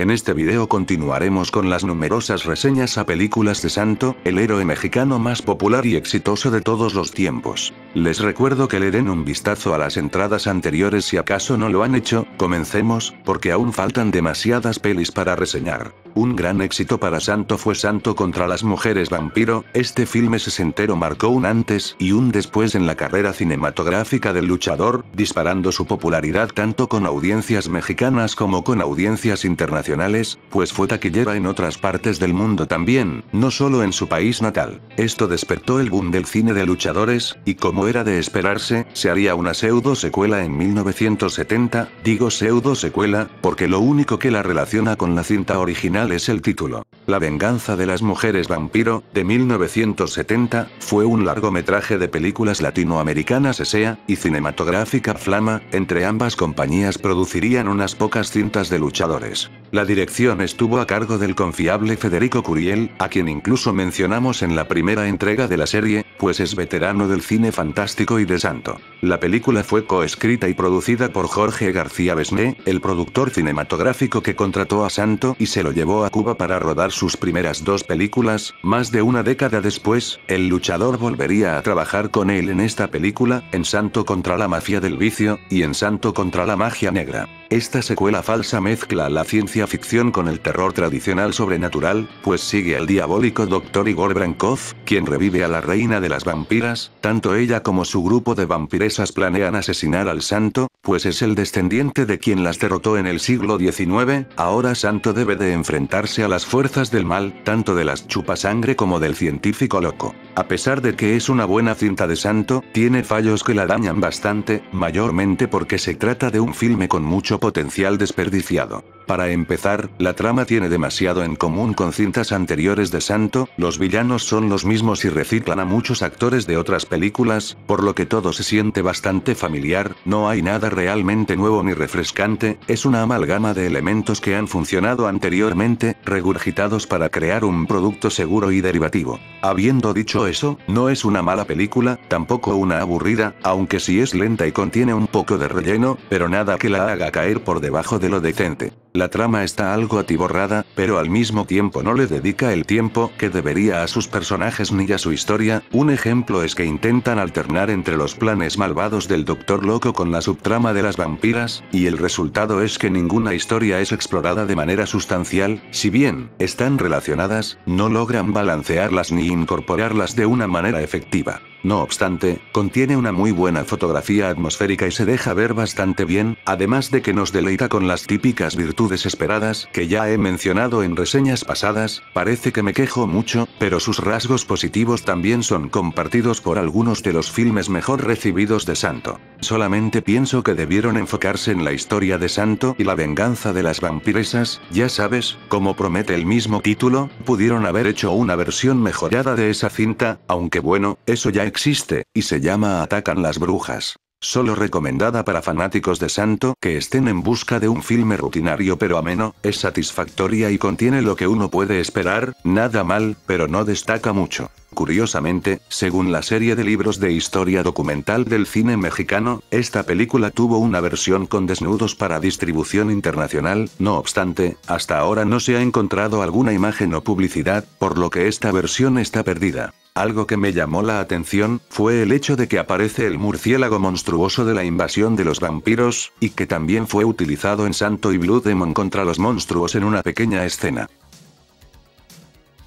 En este video continuaremos con las numerosas reseñas a películas de Santo, el héroe mexicano más popular y exitoso de todos los tiempos. Les recuerdo que le den un vistazo a las entradas anteriores si acaso no lo han hecho, comencemos, porque aún faltan demasiadas pelis para reseñar. Un gran éxito para Santo fue Santo contra las mujeres vampiro, este filme sesentero marcó un antes y un después en la carrera cinematográfica del luchador, disparando su popularidad tanto con audiencias mexicanas como con audiencias internacionales, pues fue taquillera en otras partes del mundo también, no solo en su país natal. Esto despertó el boom del cine de luchadores, y como era de esperarse, se haría una pseudo secuela en 1970, digo pseudo secuela, porque lo único que la relaciona con la cinta original es el título. La venganza de las mujeres vampiro, de 1970, fue un largometraje de películas latinoamericanas ESEA, y cinematográfica Flama, entre ambas compañías producirían unas pocas cintas de luchadores. La dirección estuvo a cargo del confiable Federico Curiel, a quien incluso mencionamos en la primera entrega de la serie, pues es veterano del cine fantástico y de santo. La película fue coescrita y producida por Jorge García Besné, el productor cinematográfico que contrató a Santo y se lo llevó a Cuba para rodar sus primeras dos películas. Más de una década después, el luchador volvería a trabajar con él en esta película, en Santo contra la mafia del vicio, y en Santo contra la magia negra. Esta secuela falsa mezcla la ciencia ficción con el terror tradicional sobrenatural, pues sigue al diabólico Dr. Igor Brankov, quien revive a la reina de las vampiras, tanto ella como su grupo de vampiresas planean asesinar al santo, pues es el descendiente de quien las derrotó en el siglo XIX, ahora Santo debe de enfrentarse a las fuerzas del mal, tanto de las chupasangre como del científico loco. A pesar de que es una buena cinta de Santo, tiene fallos que la dañan bastante, mayormente porque se trata de un filme con mucho potencial desperdiciado. Para empezar, la trama tiene demasiado en común con cintas anteriores de Santo, los villanos son los mismos y reciclan a muchos actores de otras películas, por lo que todo se siente bastante familiar, no hay nada realmente nuevo ni refrescante, es una amalgama de elementos que han funcionado anteriormente, regurgitados para crear un producto seguro y derivativo. Habiendo dicho eso, no es una mala película, tampoco una aburrida, aunque sí es lenta y contiene un poco de relleno, pero nada que la haga caer por debajo de lo decente. La trama está algo atiborrada, pero al mismo tiempo no le dedica el tiempo que debería a sus personajes ni a su historia, un ejemplo es que intentan alternar entre los planes malvados del Doctor Loco con la subtrama de las vampiras, y el resultado es que ninguna historia es explorada de manera sustancial, si bien, están relacionadas, no logran balancearlas ni incorporarlas de una manera efectiva. No obstante, contiene una muy buena fotografía atmosférica y se deja ver bastante bien, además de que nos deleita con las típicas virtudes esperadas que ya he mencionado en reseñas pasadas, parece que me quejo mucho, pero sus rasgos positivos también son compartidos por algunos de los filmes mejor recibidos de Santo. Solamente pienso que debieron enfocarse en la historia de Santo y la venganza de las vampiresas, ya sabes, como promete el mismo título, pudieron haber hecho una versión mejorada de esa cinta, aunque bueno, eso ya existe, y se llama Atacan las brujas. Solo recomendada para fanáticos de Santo que estén en busca de un filme rutinario pero ameno, es satisfactoria y contiene lo que uno puede esperar, nada mal, pero no destaca mucho. Curiosamente, según la serie de libros de historia documental del cine mexicano, esta película tuvo una versión con desnudos para distribución internacional, no obstante, hasta ahora no se ha encontrado alguna imagen o publicidad, por lo que esta versión está perdida. Algo que me llamó la atención, fue el hecho de que aparece el murciélago monstruoso de la invasión de los vampiros, y que también fue utilizado en Santo y Blue Demon contra los monstruos en una pequeña escena.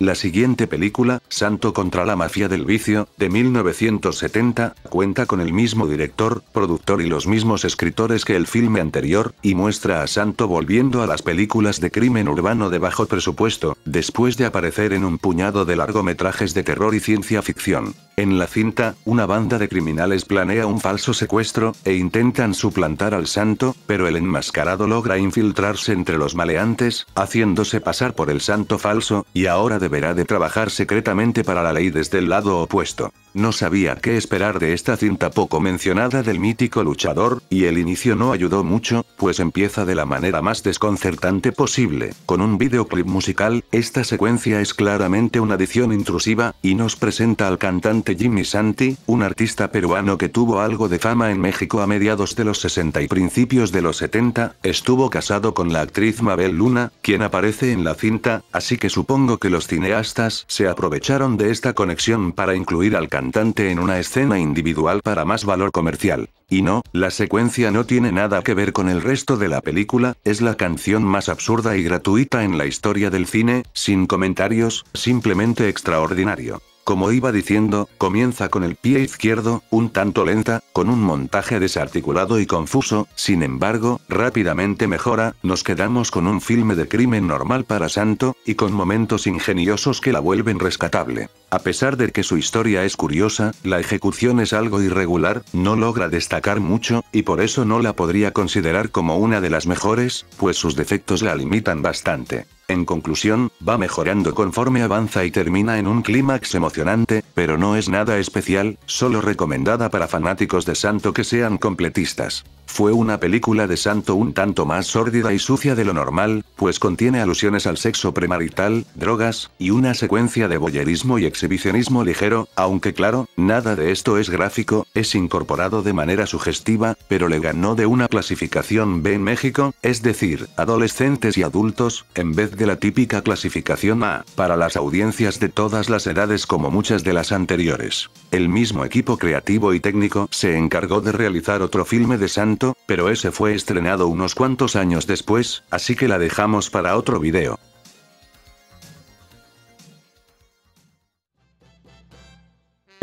La siguiente película, Santo contra la mafia del vicio, de 1970, cuenta con el mismo director, productor y los mismos escritores que el filme anterior, y muestra a Santo volviendo a las películas de crimen urbano de bajo presupuesto, después de aparecer en un puñado de largometrajes de terror y ciencia ficción. En la cinta, una banda de criminales planea un falso secuestro, e intentan suplantar al santo, pero el enmascarado logra infiltrarse entre los maleantes, haciéndose pasar por el santo falso, y ahora deberá de trabajar secretamente para la ley desde el lado opuesto. No sabía qué esperar de esta cinta poco mencionada del mítico luchador, y el inicio no ayudó mucho, pues empieza de la manera más desconcertante posible, con un videoclip musical, esta secuencia es claramente una adición intrusiva, y nos presenta al cantante Jimmy Santi, un artista peruano que tuvo algo de fama en México a mediados de los 60 y principios de los 70, estuvo casado con la actriz Mabel Luna, quien aparece en la cinta, así que supongo que los cineastas se aprovecharon de esta conexión para incluir al cantante en una escena individual para más valor comercial. Y no, la secuencia no tiene nada que ver con el resto de la película, es la canción más absurda y gratuita en la historia del cine, sin comentarios, simplemente extraordinario. Como iba diciendo, comienza con el pie izquierdo, un tanto lenta, con un montaje desarticulado y confuso, sin embargo, rápidamente mejora, nos quedamos con un filme de crimen normal para Santo, y con momentos ingeniosos que la vuelven rescatable. A pesar de que su historia es curiosa, la ejecución es algo irregular, no logra destacar mucho, y por eso no la podría considerar como una de las mejores, pues sus defectos la limitan bastante. En conclusión, va mejorando conforme avanza y termina en un clímax emocionante, pero no es nada especial, solo recomendada para fanáticos de Santo que sean completistas. Fue una película de santo un tanto más sórdida y sucia de lo normal, pues contiene alusiones al sexo premarital, drogas, y una secuencia de boyerismo y exhibicionismo ligero, aunque claro, nada de esto es gráfico, es incorporado de manera sugestiva, pero le ganó de una clasificación B en México, es decir, adolescentes y adultos, en vez de la típica clasificación A, para las audiencias de todas las edades como muchas de las anteriores. El mismo equipo creativo y técnico se encargó de realizar otro filme de santo pero ese fue estrenado unos cuantos años después, así que la dejamos para otro video.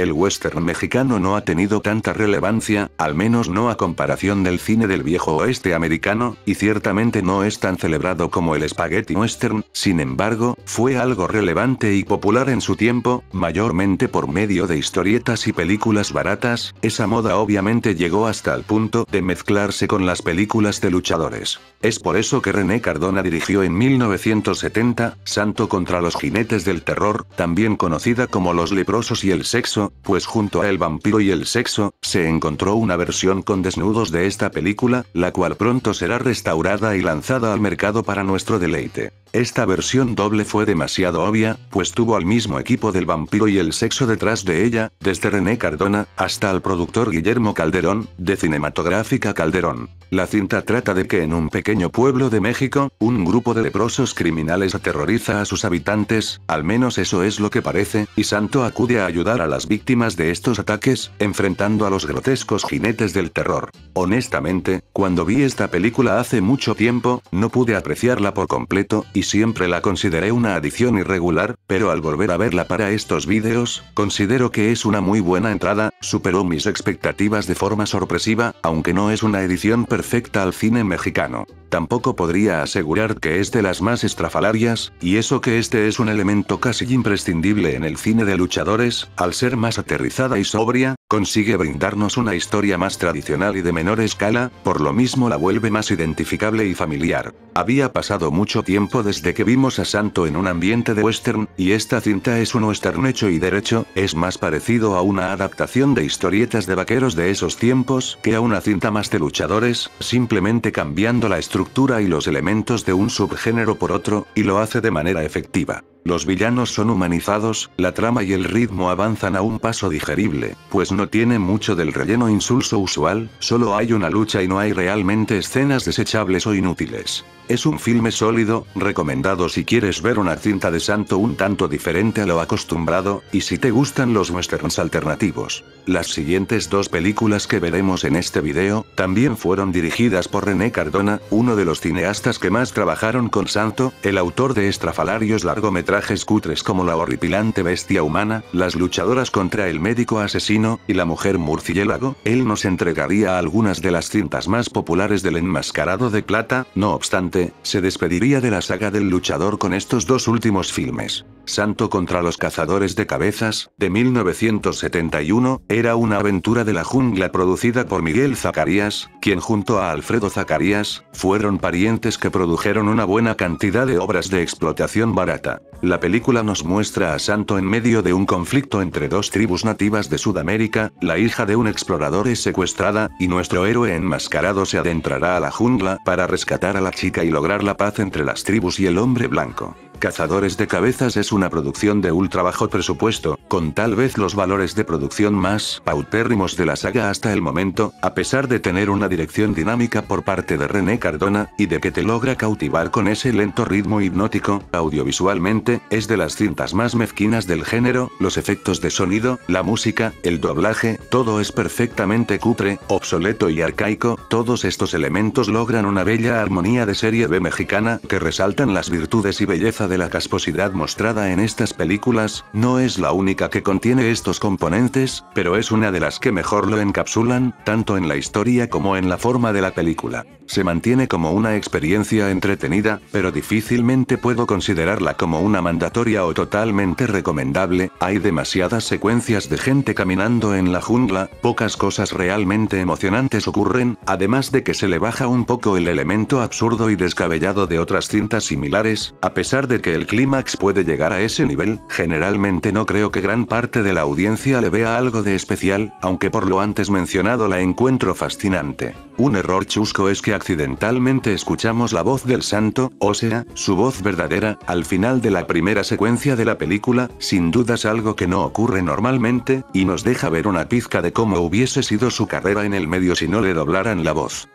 el western mexicano no ha tenido tanta relevancia, al menos no a comparación del cine del viejo oeste americano, y ciertamente no es tan celebrado como el spaghetti western, sin embargo, fue algo relevante y popular en su tiempo, mayormente por medio de historietas y películas baratas, esa moda obviamente llegó hasta el punto de mezclarse con las películas de luchadores. Es por eso que René Cardona dirigió en 1970, Santo contra los jinetes del terror, también conocida como Los leprosos y el sexo, pues junto a El vampiro y el sexo, se encontró una versión con desnudos de esta película, la cual pronto será restaurada y lanzada al mercado para nuestro deleite. Esta versión doble fue demasiado obvia, pues tuvo al mismo equipo del vampiro y el sexo detrás de ella, desde René Cardona, hasta al productor Guillermo Calderón, de Cinematográfica Calderón. La cinta trata de que en un pequeño pueblo de México, un grupo de leprosos criminales aterroriza a sus habitantes, al menos eso es lo que parece, y Santo acude a ayudar a las víctimas de estos ataques, enfrentando a los grotescos jinetes del terror. Honestamente, cuando vi esta película hace mucho tiempo, no pude apreciarla por completo, y y siempre la consideré una adición irregular, pero al volver a verla para estos vídeos, considero que es una muy buena entrada, superó mis expectativas de forma sorpresiva, aunque no es una edición perfecta al cine mexicano. Tampoco podría asegurar que es de las más estrafalarias, y eso que este es un elemento casi imprescindible en el cine de luchadores, al ser más aterrizada y sobria, Consigue brindarnos una historia más tradicional y de menor escala, por lo mismo la vuelve más identificable y familiar. Había pasado mucho tiempo desde que vimos a Santo en un ambiente de western, y esta cinta es un western hecho y derecho, es más parecido a una adaptación de historietas de vaqueros de esos tiempos que a una cinta más de luchadores, simplemente cambiando la estructura y los elementos de un subgénero por otro, y lo hace de manera efectiva. Los villanos son humanizados, la trama y el ritmo avanzan a un paso digerible, pues no tiene mucho del relleno insulso usual, solo hay una lucha y no hay realmente escenas desechables o inútiles. Es un filme sólido, recomendado si quieres ver una cinta de santo un tanto diferente a lo acostumbrado, y si te gustan los westerns alternativos. Las siguientes dos películas que veremos en este video, también fueron dirigidas por René Cardona, uno de los cineastas que más trabajaron con Santo, el autor de estrafalarios largometrajes cutres como La horripilante bestia humana, Las luchadoras contra el médico asesino, y La mujer murciélago, él nos entregaría algunas de las cintas más populares del enmascarado de plata, no obstante se despediría de la saga del luchador con estos dos últimos filmes. Santo contra los cazadores de cabezas, de 1971, era una aventura de la jungla producida por Miguel Zacarías, quien junto a Alfredo Zacarías, fueron parientes que produjeron una buena cantidad de obras de explotación barata. La película nos muestra a Santo en medio de un conflicto entre dos tribus nativas de Sudamérica, la hija de un explorador es secuestrada, y nuestro héroe enmascarado se adentrará a la jungla para rescatar a la chica y lograr la paz entre las tribus y el hombre blanco. Cazadores de Cabezas es una producción de ultra bajo presupuesto, con tal vez los valores de producción más paupérrimos de la saga hasta el momento, a pesar de tener una dirección dinámica por parte de René Cardona, y de que te logra cautivar con ese lento ritmo hipnótico, audiovisualmente, es de las cintas más mezquinas del género, los efectos de sonido, la música, el doblaje, todo es perfectamente cutre, obsoleto y arcaico, todos estos elementos logran una bella armonía de serie B mexicana que resaltan las virtudes y belleza de la casposidad mostrada en estas películas, no es la única que contiene estos componentes, pero es una de las que mejor lo encapsulan, tanto en la historia como en la forma de la película se mantiene como una experiencia entretenida, pero difícilmente puedo considerarla como una mandatoria o totalmente recomendable, hay demasiadas secuencias de gente caminando en la jungla, pocas cosas realmente emocionantes ocurren, además de que se le baja un poco el elemento absurdo y descabellado de otras cintas similares, a pesar de que el clímax puede llegar a ese nivel, generalmente no creo que gran parte de la audiencia le vea algo de especial, aunque por lo antes mencionado la encuentro fascinante. Un error chusco es que accidentalmente escuchamos la voz del santo, o sea, su voz verdadera, al final de la primera secuencia de la película, sin duda es algo que no ocurre normalmente, y nos deja ver una pizca de cómo hubiese sido su carrera en el medio si no le doblaran la voz.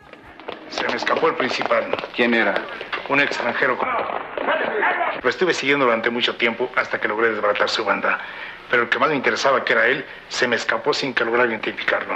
Se me escapó el principal. ¿Quién era? Un extranjero. Lo estuve siguiendo durante mucho tiempo hasta que logré desbaratar su banda. Pero el que más me interesaba, que era él, se me escapó sin que lograra identificarlo.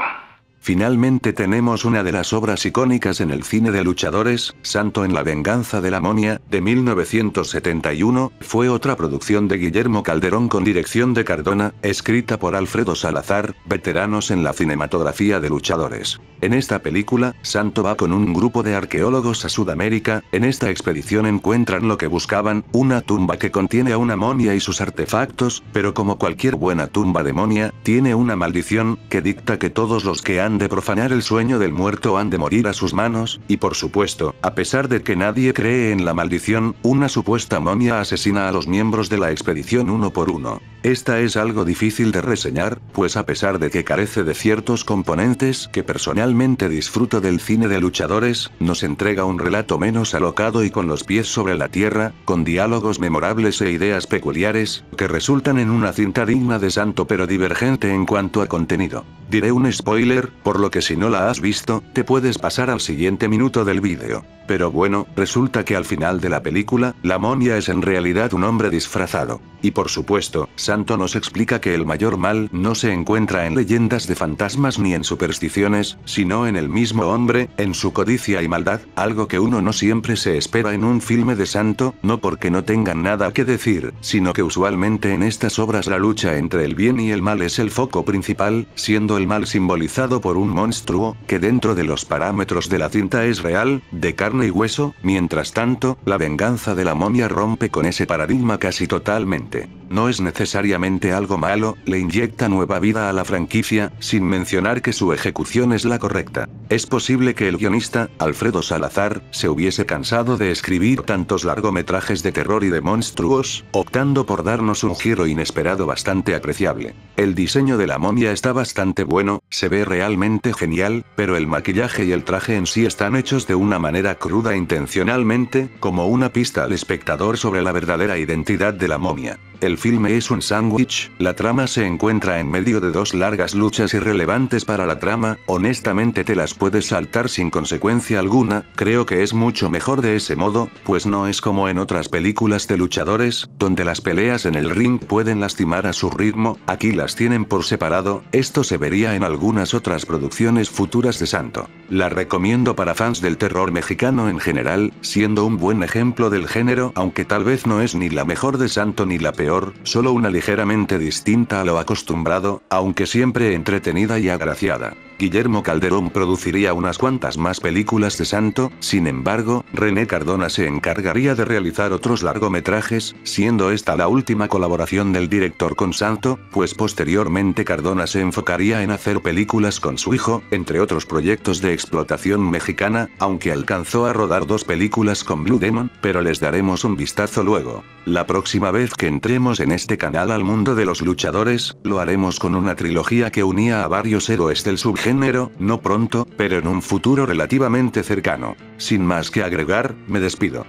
Finalmente tenemos una de las obras icónicas en el cine de luchadores, Santo en la venganza de la momia, de 1971, fue otra producción de Guillermo Calderón con dirección de Cardona, escrita por Alfredo Salazar, veteranos en la cinematografía de luchadores. En esta película, Santo va con un grupo de arqueólogos a Sudamérica, en esta expedición encuentran lo que buscaban, una tumba que contiene a una momia y sus artefactos, pero como cualquier buena tumba de momia, tiene una maldición, que dicta que todos los que han de profanar el sueño del muerto han de morir a sus manos, y por supuesto, a pesar de que nadie cree en la maldición, una supuesta momia asesina a los miembros de la expedición uno por uno. Esta es algo difícil de reseñar, pues a pesar de que carece de ciertos componentes que personalmente disfruto del cine de luchadores, nos entrega un relato menos alocado y con los pies sobre la tierra, con diálogos memorables e ideas peculiares, que resultan en una cinta digna de santo pero divergente en cuanto a contenido. Diré un spoiler, por lo que si no la has visto, te puedes pasar al siguiente minuto del vídeo. Pero bueno, resulta que al final de la película, la momia es en realidad un hombre disfrazado. Y por supuesto, Santo nos explica que el mayor mal no se encuentra en leyendas de fantasmas ni en supersticiones, sino en el mismo hombre, en su codicia y maldad, algo que uno no siempre se espera en un filme de Santo, no porque no tengan nada que decir, sino que usualmente en estas obras la lucha entre el bien y el mal es el foco principal, siendo mal simbolizado por un monstruo, que dentro de los parámetros de la cinta es real, de carne y hueso, mientras tanto, la venganza de la momia rompe con ese paradigma casi totalmente no es necesariamente algo malo, le inyecta nueva vida a la franquicia, sin mencionar que su ejecución es la correcta. Es posible que el guionista, Alfredo Salazar, se hubiese cansado de escribir tantos largometrajes de terror y de monstruos, optando por darnos un giro inesperado bastante apreciable. El diseño de la momia está bastante bueno, se ve realmente genial, pero el maquillaje y el traje en sí están hechos de una manera cruda intencionalmente, como una pista al espectador sobre la verdadera identidad de la momia. El filme es un sándwich, la trama se encuentra en medio de dos largas luchas irrelevantes para la trama, honestamente te las puedes saltar sin consecuencia alguna, creo que es mucho mejor de ese modo, pues no es como en otras películas de luchadores, donde las peleas en el ring pueden lastimar a su ritmo, aquí las tienen por separado, esto se vería en algunas otras producciones futuras de Santo. La recomiendo para fans del terror mexicano en general, siendo un buen ejemplo del género, aunque tal vez no es ni la mejor de Santo ni la peor, solo una ligeramente distinta a lo acostumbrado, aunque siempre entretenida y agraciada. Guillermo Calderón produciría unas cuantas más películas de Santo, sin embargo, René Cardona se encargaría de realizar otros largometrajes, siendo esta la última colaboración del director con Santo, pues posteriormente Cardona se enfocaría en hacer películas con su hijo, entre otros proyectos de explotación mexicana, aunque alcanzó a rodar dos películas con Blue Demon, pero les daremos un vistazo luego. La próxima vez que entremos en este canal al mundo de los luchadores, lo haremos con una trilogía que unía a varios héroes del subjeto género, no pronto, pero en un futuro relativamente cercano. Sin más que agregar, me despido.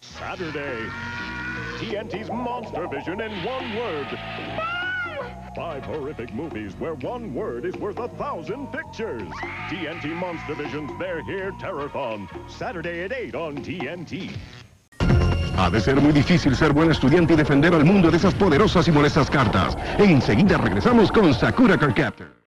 Saturday. TNT's Monster Vision in one word. Five horrific movies where one word is worth a thousand pictures. TNT Monster Vision's They're Here Terror Fun. Saturday at 8 on TNT. Ha de ser muy difícil ser buen estudiante y defender al mundo de esas poderosas y molestas cartas. E enseguida regresamos con Sakura Card